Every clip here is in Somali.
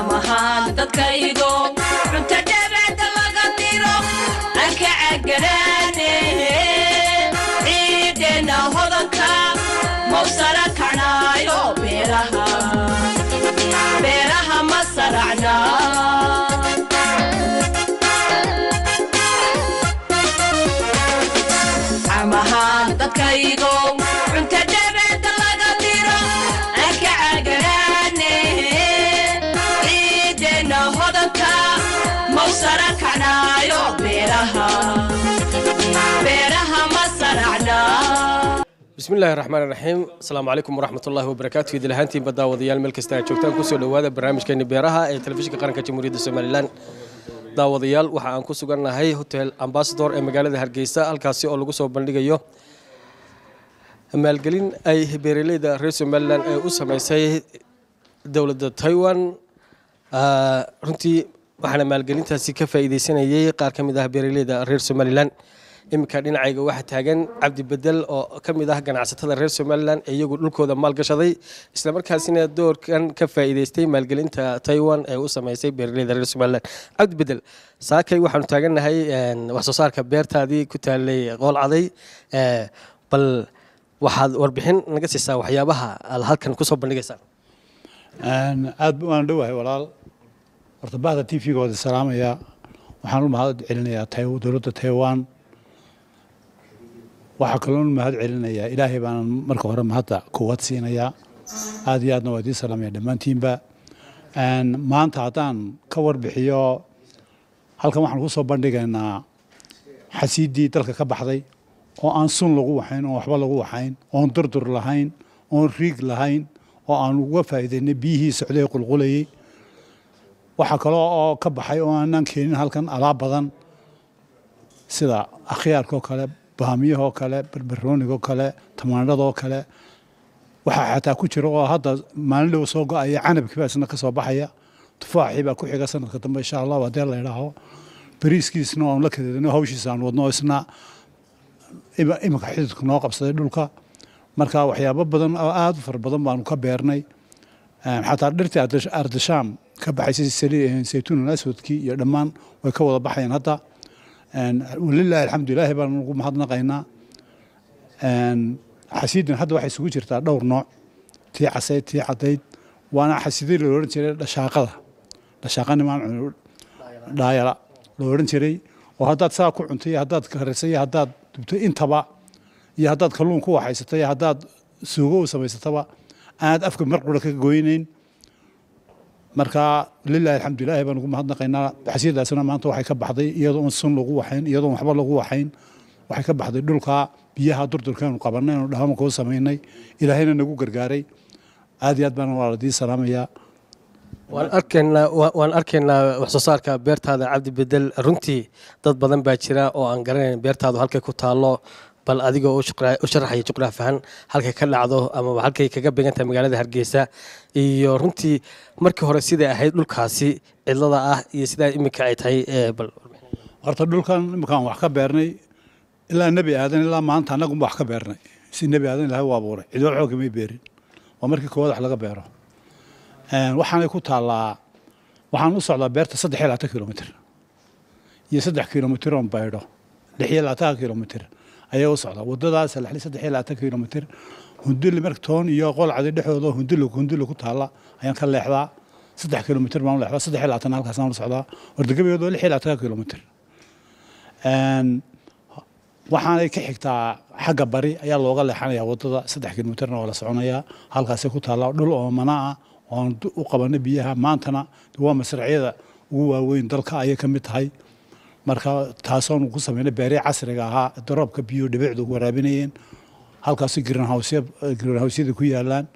amahad dadkaygo cunta dhebaada laga diro aanka cagana bismillahi raxmaan raxiim asalaamu caleykum waraxmat ullahi wabarakaatu idil ahaantiinba daawadayaal meel kasta aad joogtaan kusoo dhowaada barnaamijkeeni beeraha ee telefishinka qaranka jamhuuriyadda somalilan daawadayaal waxa aan ku sugannahay hotel ambasador ee magaalada hargeysa halkaasi oo lagu soo bandhigayo maalgelin ay beeraleyda reer somalilan ay u samaysay dowladda taiwan ah, runtii waxaana maalgelintaasi ka faa'iideysanayay qaar ka mid ah beeraleyda reer somalilan iminka dhinacayga waxaa taagan cabdi bedel oo ka mid ah ganacsatada reer somalilan iyagu dhulkooda maalgashaday islamarkaasina doorkan ka faa'iidaystay maalgelinta taiwan ee u sameysay beeraleyda reer somalilan cabdibedel saakay waxaanu taagannahay waxsoo saarka beertaadii ku taalay qoolcaday bal waxaad warbixin naga siisaa waxyaabaha aad halkan kusoo bandhigaysaan aad waan dhowahay walaal horta bahda t v-gooda salaamaya waxaan u mahad dowladda taiwan waxaa kaloon mahad celinayaa ilaahay baanan marka hore mahadda kuwad siinayaa aad iyo aadna waa idiin salaamaya dhammaantiinba maanta haddaan ka warbixiyo halkan waxaan ku soo bandhigaynaa xasiiddii dalka ka baxday oo aan sun lagu waxayn oon waxba lagu waxayn oon durdur lahayn oon riig lahayn oo aan uga faa'iidaynay biyihii socday ee waxaa kaloo oo ka baxay oo aanaan keenin halkan alaab badan sida akhyaarka oo kale bahamiyahoo kale barbaroonigoo kale tamaandhadoo kale waxaa xataa ku jira oo hadda maalin dhow soo go-aya canabkiibaa isna ka soo baxaya tufaaxiibaa ku xiga sanadka dambe insha allahu haddee la idhaaho bariiskiisna oanu la kadeedano hawshiisa aan wadno isna iminka xididku noo qabsaday dhulka marka waxyaabo badan oo aada u fara badan baanu ka beernay ehm, xataa dhirtii ardashaam ka baxaysay eh, saytuun alaswadkii iyo dhammaan way ka wada baxayaan hadda walilahi alxamdu ilaahi baan ugu mahadnaqaynaa xasiidin hadda waxay isugu jirtaa dhowr nooc tii casayd tii cadayd waana xasiday loo odhan jiray dhashaaqada dhashaaqanimaan nimaan cun dhaayala loo oran jiray oo haddaad saa ku cuntay iyo haddaad karisa iyo haddaad dubto intaba iyo haddaad kaluun ku waxaysata iyo haddaad suugo u samaysataba aad afka mar qura ka goynayn marka lilahi alxamdulilah baan ugu mahadnaqaynaa xasiidaasna maanta waxay ka baxday iyadoon sun lagu waxayn iyadoon waxba lagu waxayn waxay ka baxday dhulka biyaha durdurkaanu qabanay aanu dhahamo koo samaynay ilaahayna nagu gargaaray aad iyo aad baan walaaladii salaamayaa waan arkaynaa waxsoo saarka beertaada cabdi bedel runtii dad badan baa jira oo aan garanayn beertaadu halkay ku taallo bal adigoo u sharaxaya juqraafahan halkay ka dhacdo amaba halkay kaga begantahay magaalada hargeysa iyo runtii markii hore siday ahayd dhulkaasi cidlada ah iyo sidaa iminka ay tahay horta dhulkan iminkaan wax ka beernay ilaa nebi aadan ilaa maanta annagunba wax ka beernay si nebi aadan ilaahay u abuuray cidoo xooga beerin waa markii koowaad wax laga beero waxaanay ku taallaa waxaan u socdaa beerta saddex iyo labaatan kilomitr iyo saddex kilomitr baydho lix iyo labaatanka kilomitr ayaa u socda wadadaas saddeabaatan kilomitr hunduli martoon iyo qolcadi dhexooda hunduli hunduli ku taalla ayaan ka leexdaa saddex kilomitr baan leexdaa saddex iyo labaatan halkaasaan la socdaa wardagebeedo lix iyo labaatanka kilomitr waxaanay ka xigtaa xagga bari ayaa looga leexanaya wadada saddex kilomitrna waa la soconayaa halkaasay ku taalla dhul oo manaa oon u qabana biyaha maantana waa masracyada ugu waaweyn dalka ayay ka mid tahay marka taasoonu ku sameynay beerihii casriga ahaa daroobka biyo dhibicdu waraabinayeen halkaas greenhousyada ku yaalaan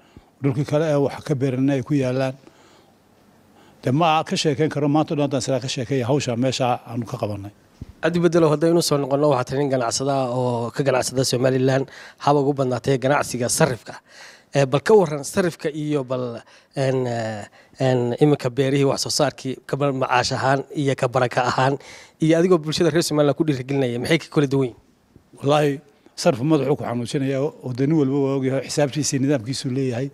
dhulkii kale ee wax ka beerana ay ku yaalaan de ma ka sheekeyn karo maanta dhan haddaan sidaa ka sheekeeya hawsha meesha aanu ka qabanay cabdi u hadday haddaynu soo noqonno waxaad nin ganacsadaha oo ka ganacsada somalilan haba ugu badnaatay ganacsiga sarifka Eh, bal ka waran sarifka iyo bal eh, iminka beerihii wax soo saarkii kaba macaash ahaan iyo ka baraka ahaan iyo adigoo bulshada reer somalilan ku dhiirigelinaya maxay ka kala duwan yihin wallaahi sarfu madaxuu ku xanuujinayaa oo dani walba waa ogyahay xisaabtiisii nidaamkiisuu leeyahay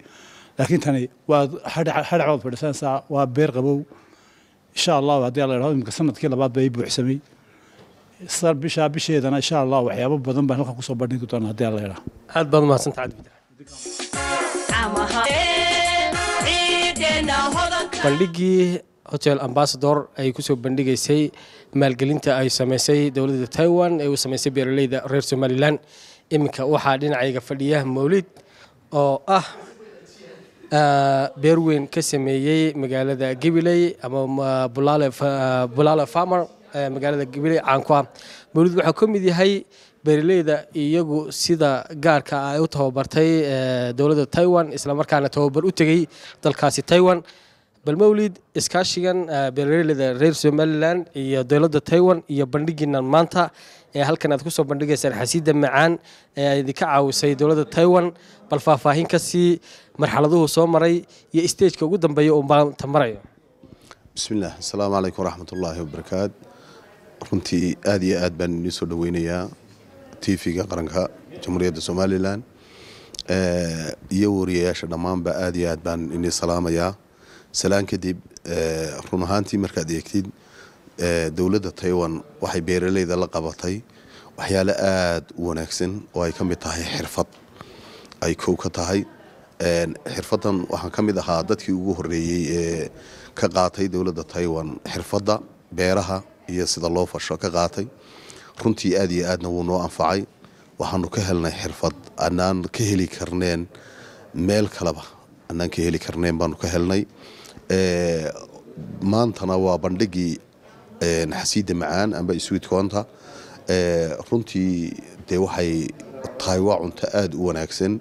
laakiin tani waad hadhac baad waa beer qabow insha allahu haddii la idhahdo imika sanadkii labaad bay buuxsamay bishaa bisheedana insha allah waxyaabo badan baan halkan kusoo bandhigi doona haddii la idhaho aad baad mahadsantaad bandhigii hotel ambasador ay kusoo bandhigaysay maalgelinta ay samaysay dowladda taiwan ee uu samaysay beeraleyda reer somalilan iminka waxaa dhinacayga fadhiya mawlid oo ah, ah beerweyn ka sameeyey magaalada gabiley ama ah, bulaale ah, farmer eh, magaalada gabiley caanku ah mawlid waxaa ka mid yahay beeraleyda iyagu sida gaarka ah ay u tababartay eh, dowladda taiwan isla markaana tababar u tegay dalkaasi taiwan bal balmawlid iskaashigan eh, beeraleyda reer somalilan iyo dowladda taiwan iyo bandhigiina maanta ee eh, halkan aad kusoo bandhigaysaan xasiida macaan ee aidinka caawisay dowladda taiwan bal faahfaahin ka marxaladuhu soo maray iyo stageka ugu dambeeya uu maanta marayo bismilah asalaamu calaykum waraxmatullaahi wabarakaat runtii aada iyo aad baan idiin soo dhoweynayaa tvga qaranka jamhuuriyadda somalilan eh, iyo wariyayaasha dhammaanba aada iyo aad baan ini salaamayaa salaan kadib eh, run ahaantii markaad eegtid eh, dowladda taiwan waxay beeraleyda la qabatay waxyaalo aada u wanaagsan oo ay kamid tahay xirfad ay kow ka tahay xirfaddan waxaan ka mid ahaa dadkii ugu horeeyey ee ka qaatay dowladda taiwan xirfadda beeraha iyo sida loo fasho ka qaatay runtii aada iyo aadna wuu noo anfacay waxaanu ka helnay xirfad anaan ka heli karneen meel kaleba anaan ka heli karneen baanu ka helnay maantana waa bandhigii xasiida macaan amba iswiid koonta runtii dee waxay tahay waa cunto aada u wanaagsan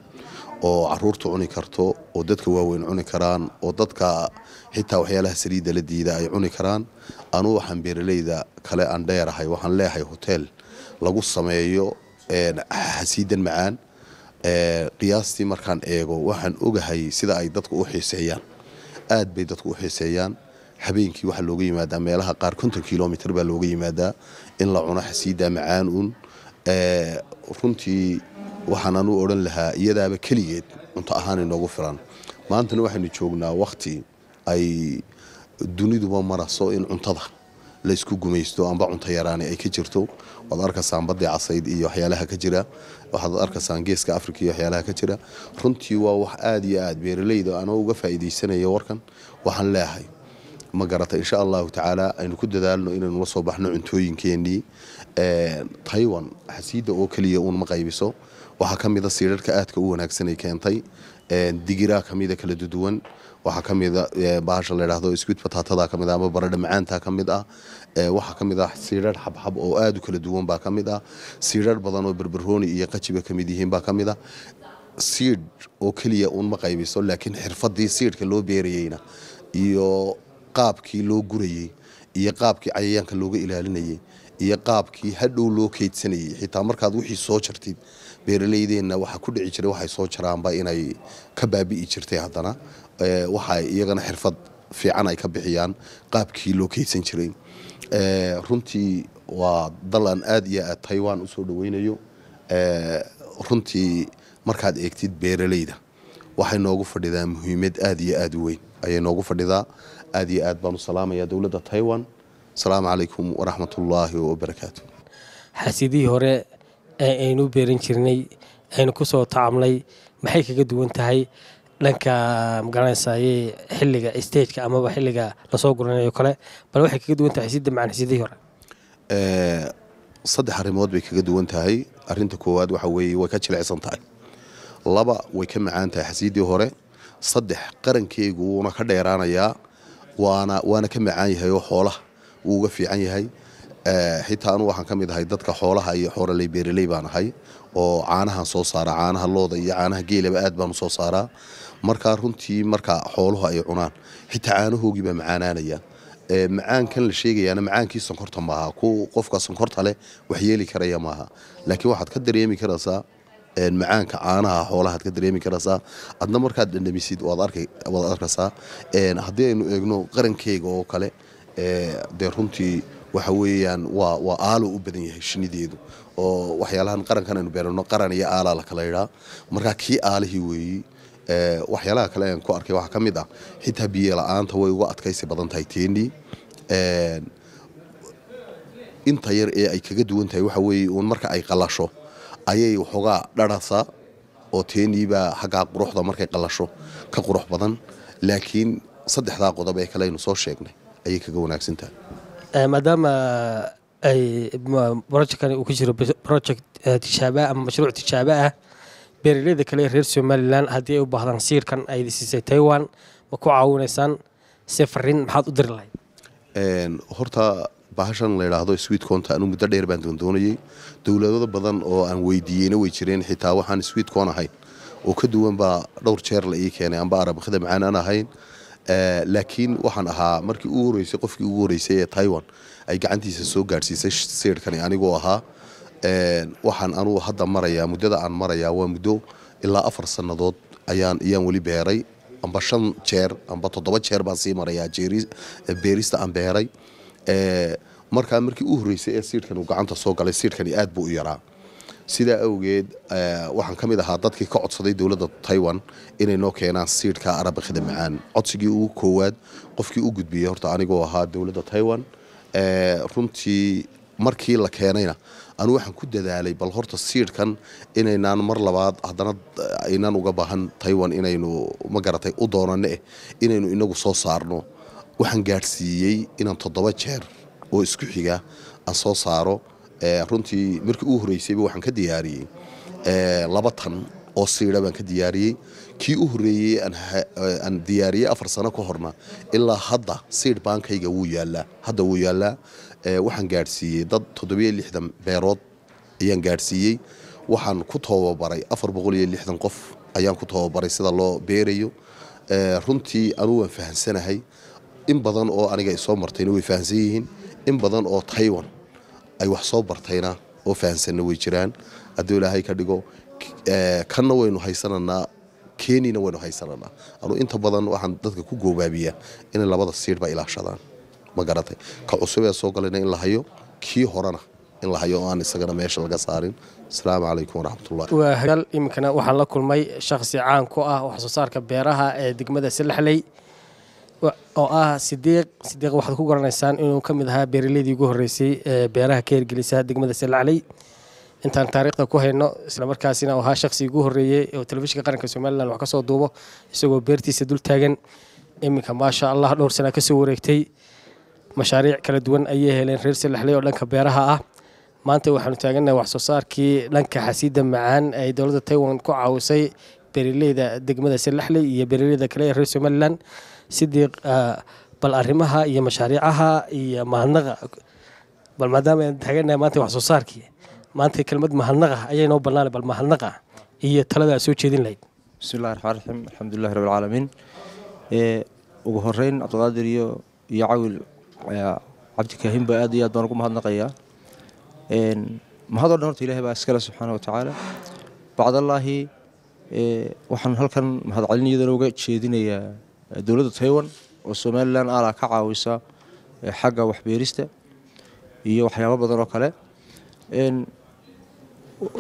oo caruurtu cuni karto oo dadka waaweyn cuni karaan oo dadka xitaa waxyaalaha saliida la diida ay cuni karaan anuu waxaan beeraleyda kale aan dheerahay waxaan leeyahay hoteel lagu sameeyo xasiidan macaan qiyaastii markaan eego waxaan ogahay sida ay dadku u xiiseeyaan aad bay dadku u xiiseeyaan habeenkii waxaa looga yimaadaa meelaha qaar konton kilomitr baa looga yimaadaa in la cuno xasiida macaan uun runtii waxaanaan u odhan lahaa iyadaaba keligeed cunto ahaan inoogu filan maantana waxaynu joognaa waqti ay duniduba maraso in cuntada laysku gumaysto amba cunto yaraani ay ka jirto waad arkaysaan badii casayd iyo waxyaalaha ka jira waxaad arkaysaan geeska africa iyo waxyaalaha ka jira runtii waa wax aada iyo aad beeralayda anoo uga faa'iidaysanayo warkan waxaan leeahay ma garata insha allahu tacaala aynu ku dadaalno inaynu la soo baxno cuntooyinkeennii taiwan xasiida oo keliya uun ma qaybiso waxaa ka mida siirarka aadka u wanaagsanay keentay digiraa kamida kala duduwan waxaa kamida bahasha ladhado iskuit bataatada kamid ama baradha macaanta ka ah waxaa kamid ah siirar xabxab oo aad u kala duwan baa ka mid ah siirar badan oo berberooni iyo qajiba kamid yihiin baa ka ah siidh oo keliya uun qaybiso laakiin xirfadii siidhka loo beerayeyna iyo qaabkii loo gurayey iyo qaabkii cayayaanka looga ilaalinayey iyo qaabkii hadhow loo keydsanayey xitaa markaad wixii soo jartid beeralaydeenna waxaa ku dhici jiray waxay soo jaraanba inay ka baabi'i jirtay haddana waxa iyagana xirfad fiican ay ka bixiyaan qaabkii loo keysan jiray runtii waa dal aan aad iyo aad taiwan usoo dhaweynayo runtii markaad eegtid beeraleyda waxay noogu fadhidaa muhiimad aad iyo aad u weyn ayay noogu fadhidaa aad iyo aad baanu salaamayaa dowladda taiwan asalaamu calaykum waraxmatullaahi wabarakaatu xasidihii hore ee aynu u beeran jirnay aynu ku soo tacamlay maxay kaga duwan tahay dhanka magaranaysaye xilliga stageka amaba xilliga lasoo guranayo kale bal waxay kaga duwan tahay sidda macansidihii hore saddex arrimood bay kaga duwan tahay arinta koowaad waxa weeye way ka jilicsan tahay laba way ka macaan tahay xasiidii hore saddex qarankeygu wuuna ka dheeraanayaa waana waana ka macaan yahay oo xoolaha wuu uga fiican yahay xitaa eh, anu waxaan ka mid ahay dadka xoolaha iyo xooraley beeraley baan ahay oo caanahaan soo saara caanaha looda iyo caanaha geelaba aad baanu soo saaraa markaa runtii marka xooluhu ay cunaan xitaa caanahoogii baa macaanaanaya eh, macaankan la sheegayaana macaankii sonkorta maaha qofka sonkorta leh wax yeeli karaya maaha laakiin waxaad ka dareemi karaysaa macaanka caanaha xoolahaad ka dareemi karaysaa adna markaad dhandhamisid waad arkaysaa haddii aynu eegno qarankeyga oo kale dee runtii waxa weeyaan waa aalo u badan yahay shinideedu oo waxyaalahan qarankan aynu beerano qaran iyo aalaa la kala idhaa markaa kii aalihii weeyi waxyaalaha kale aan ku arkay waxaa ka mid ah xitaa biyo la-aanta way uga adkaysi badan tahay teeni inta yar ee ay kaga duwan tahay waxa weeye uun marka ay qalasho ayay waxoogaa dharasa oo teeniibaa xaggaa quruxda markay qalasho ka qurux badan laakiin saddexdaa qodob ee kale aynu soo sheegnay ayay kaga wanaagsantahay eh, maadaama ay rojekani uu ku jiro project eh, tijaaba ama mashruuc tijaaba ah beeraleyda kale ee reer somalilan haddii ay u baahdaan siirkan ay siisay taiwan ma ku caawinaysaan se fariin maxaad u diri lahayd horta bahashan la yidhaahdo swit coonta anu muddo dheer baan doondoonayay dowladada badan oo aan weydiiyeyna way jireen xitaa waxaan swit coon ahayn oo ka duwan baa dhowr jeer la ii keenay anba arabakada macaan aan ahayn Eh, laakiin waxaan ahaa markii ugu horeysay qofkii ugu horeysay ee taiwan ay gacantiisa soo gaadhsiisay siirkani anigoo ahaa eh, waxaan anugu hadda marayaa muddada aan marayaa waa muddo ilaa afar sannadood ayaan iyaan weli beeray amba shan jeer amba toddoba jeer baan sii marayaa eh, beerista aan beeray markaa markii u horeysay ee siidhkan uu gacanta soo galay siidhkani aad buu u yaraa sidaa awgeed eh, waxaan ka mid ahaa dadkii ka codsaday dowladda taiwan inay noo keenaan siidhka arabakada macaan codsigii ugu koowaad qofkii u gudbiyey horta anigoo ahaa dowladda taiwan eh, runtii markii la keenayna anuu waxaan ku dadaalay bal horta siidhkan inaynaan mar labaad haddana aynaan eh, uga baahan taiwan inaynu ma garatay u doonanne inaynu inagu soo saarno waxaan gaadhsiiyey inaan toddoba jeer oo isku xiga aan soo saaro Eh, runtii markii uu horreysayba waxaan ka diyaariyey eh, laba tan oo siidha baan ka diyaariyey kii u horeeyey eh, aan diyaariyey afar sano ka horna ilaa hadda siidh baankayga wuu yaallaa hadda wuu yaallaa waxaan gaadhsiiyey dad toddobiyo lixdan beerood ayaan gaadhsiiyey waxaan ku tababaray afar boqol iyo lixdan qof ayaan ku tababaray sida loo beerayo runtii anuu waan fahamsanahay in badan oo aniga isoo martayna way fahamsan yihiin in badan oo taiwan ay wax soo bartayna oo fahansanna way jiraan hadduu ilaahay ka dhigo eh, kanna waynu haysananaa kenina waynu haysananaa anu inta badan waxaan dadka ku goobaabiya inay labada siidhba ilaashadaan ma garatay ka cusubee soo galayna in la hayo kii horena in la hayo oo aan isagana meesha laga saarin asalaamu calaykum waraxmatullahi waa hagaal iminkana waxaan la kulmay shakhsi caan ku ah waxsoo saarka beeraha ee degmada salaxley oo ah sidiiq sidiiq waxaad ku garanaysaan inuu ka mid ahaa beeraleydii ugu horreysay ee beeraha ka hirgelisa degmada salacley intaan taariikhda ku hayno islamarkaasina ahaa shaqsi ugu horreeyey oo telefishinka qaranka somalilan wax ka soo duubo isagoo beertiisa dul taagan iminka maasha allah dhowr sana ka soo wareegtay mashaariic kala duwan ayay heleen reer salaxley oo dhanka beeraha ah maanta waxaanu taagannahay waxsoo saarkii dhanka xasiida macaan ay dowladda taiwan ku caawisay beeraleyda degmada salaxley iyo beeraleyda kale ee reer somalilan sidii ah, bal arrimaha iyo mashaariicaha iyo mahadnaqa bal maadaama aan taaganahay maanta wax soo saarkii maanta kelmad mahadnaqa ah ayay noo bannaan bal mahadnaqa ah iyo talada aad soo jeedin lahayd bismillahi raxmaan raxiim alxamdulilahi rabbilcaalamiin ugu horeyn cabdiqaadir iyo iyo cawil cabdikaahinba aad iyo aad baan ugu mahadnaqayaa mahadoo dhan horta ilahi baa iskale subxaana watacaala bacdallaahi waxaan halkan mahadceliniyadana uga jeedinayaa dowladda taiwan oo somalilan ala ka caawisa eh, xagga waxbeerista iyo waxyaaba badan oo kale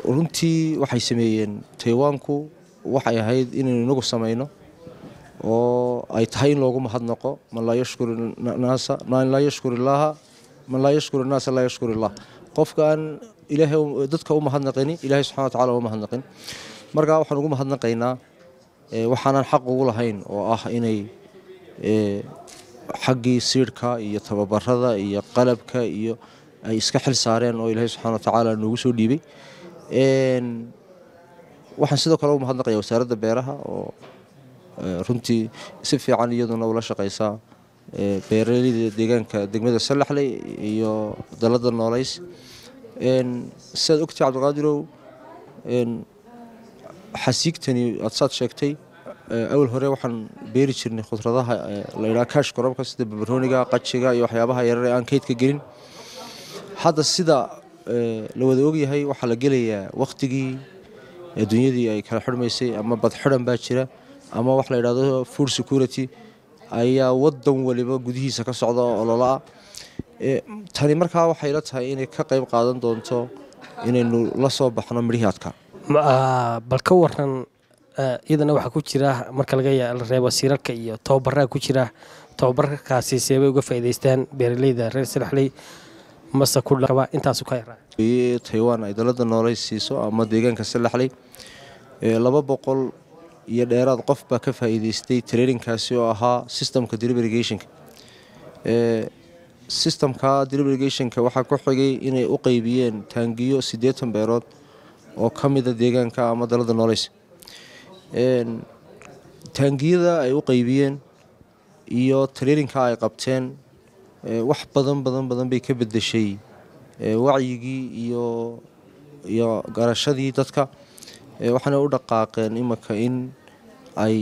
runtii waxay sameeyeen taywanku waxay ahayd inaynu inagu samayno oo ay tahay in loogu mahadnaqo man laa yashkur illaaha man laa yashkur innaasa laa yashkur illah qofkaan dadka u mahadnaqanin ilaahay subxana wa tacala uma mahadnaqin markaa waxaan ugu mahadnaqaynaa Eh, waxaanan xaq ugu lahayn oo ah inay eh, xaggii siirka iyo tababarada iyo qalabka iyo ay iska xil saareen oo ilaahay subxana wa tacaala noogu soo dhiibay waxaan sidoo kale u mahadnaqayaa wasaaradda beeraha oo eh, runtii si fiican iyaduna ula shaqaysaa beeraleyda deegaanka degmada salaxley iyo dalada noolays sidaad ogtihi cabdiqaadirow xasiigtani aad saad sheegtay awal hore waxaan beeri jirnay khudradaha laydhaha kaash korobka sida barbarooniga qajiga iyo waxyaabaha yarar ee aan kaydka gelin hadda sida la wada ogyahay waxaa la gelayaa wakhtigii adduunyadii ay kala xidhmaysay ama badxidhan baa jira ama wax la yidhahdo food security ayaa wadan waliba gudihiisa ka socda oo ololaah tani markaa waxay la tahay inay ka qayb qaadan doonto inaynu la soo baxno midhihi Ah, bal ka waran ah, iyadana waxaa ku jira marka laga reebo siirarka iyo tababaraa ku jira tababarkaasi seebay uga faa'iidaystaan beeraleyda reer saraxley mase ku dhaqaba intaasu ka yaraa taiwan ay dalada noolay siiso ama deegaanka salaxley laba boqol iyo dheeraad qof baa ka faa'iidaystay traininkaasi oo ahaa systemka delivergationka systemka delivergationka waxaa ku xigay inay u qeybiyeen taangiyo sideetan beerood oo ka mida deegaanka ama dalada nooleys taangiyada ay u qaybiyeen iyo taliirinka ay qabteen wax badan badan badan bay ka bedeshay wacyigii iyo iyo garashadii dadka waxaana u dhaqaaqeen imanka in ay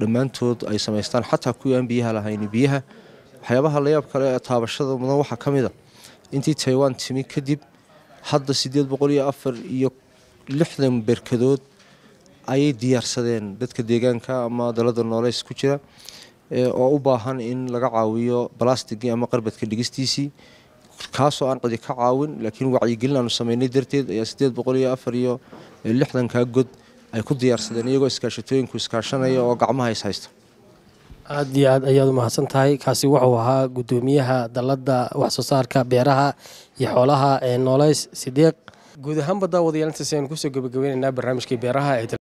dhammaantood ay samaystaan xataa kuwii aan biyaha lahayn biyaha waxyaabaha layaab kale ee taabashada mudan waxaa ka mid a intii taiwan timi kadib hadda sideed boqol iyo afar iyo lixdan berkadood ayay diyaarsadeen dadka deegaanka ama dalada nooleys ku jira eh, oo u baahan in laga caawiyo balastigii ama qarbadka dhigistiisii kaasoo aan cidi ka caawin laakiin wacyigelin aanu samaynay darteed ayaa sideed boqol iyo afar iyo eh, lixdankaa god ay ku diyaarsadeen iyagoo iskaashatooyinku iskaashanaya oo gacmaha ishaysta haysta aada iyo aad ayaad u tahay kaasi wuxuu ahaa gudoomiyaha guddoomiyaha wax soo saarka beeraha iyo xoolaha ee eh, nooleys sideeq guud ahaanba daawadayaal intaas ayaan kusoo gabagabaynaynaa barnaamijkii beeraha ee